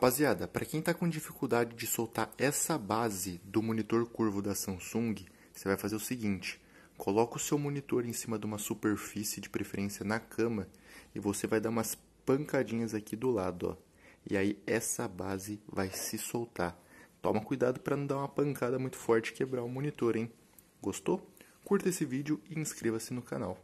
Rapaziada, para quem está com dificuldade de soltar essa base do monitor curvo da Samsung, você vai fazer o seguinte: coloca o seu monitor em cima de uma superfície de preferência na cama e você vai dar umas pancadinhas aqui do lado, ó. E aí essa base vai se soltar. Toma cuidado para não dar uma pancada muito forte e quebrar o monitor, hein? Gostou? Curta esse vídeo e inscreva-se no canal.